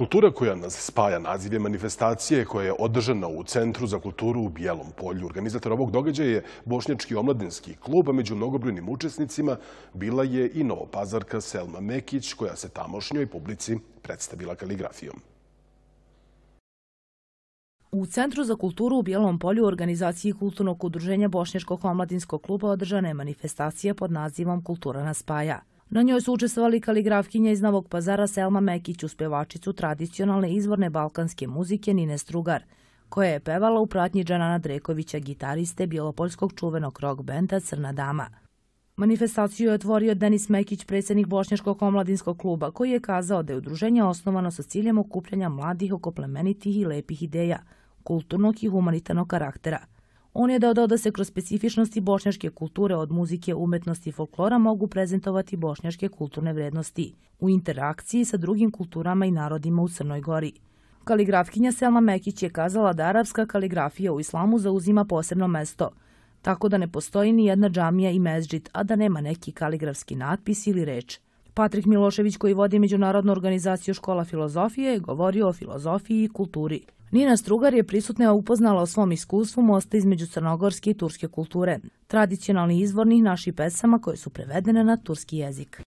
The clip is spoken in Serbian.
Kultura koja nas spaja naziv je manifestacije koja je održana u Centru za kulturu u Bijelom polju. Organizator ovog događaja je Bošnjački omladinski klub, a među mnogobrojnim učesnicima bila je i novopazarka Selma Mekić, koja se tamošnjoj publici predstavila kaligrafijom. U Centru za kulturu u Bijelom polju u organizaciji Kulturnog udruženja Bošnjačkog omladinskog kluba održana je manifestacija pod nazivom Kultura nas spaja. Na njoj su učestvovali kaligrafkinja iz Novog pazara Selma Mekić, uspevačicu tradicionalne izvorne balkanske muzike Nine Strugar, koja je pevala u pratnji Džanana Drekovića, gitariste bjelopoljskog čuvenog rock benda Crna dama. Manifestaciju je otvorio Denis Mekić, predsednik Bošnjačkog omladinskog kluba, koji je kazao da je udruženje osnovano sa ciljem okupljanja mladih oko plemenitih i lepih ideja, kulturnog i humanitarnog karaktera, On je dodao da se kroz specifičnosti bošnjačke kulture od muzike, umetnosti i folklora mogu prezentovati bošnjačke kulturne vrednosti u interakciji sa drugim kulturama i narodima u Crnoj Gori. Kaligrafkinja Selma Mekić je kazala da arapska kaligrafija u islamu zauzima posebno mesto, tako da ne postoji ni jedna džamija i mezđit, a da nema neki kaligrafski natpis ili reč. Patrik Milošević, koji vodi Međunarodnu organizaciju škola filozofije, je govorio o filozofiji i kulturi – Nina Strugar je prisutna upoznala o svom iskustvu mosta između crnogorske i turske kulture, tradicionalni izvornih naših pesama koje su prevedene na turski jezik.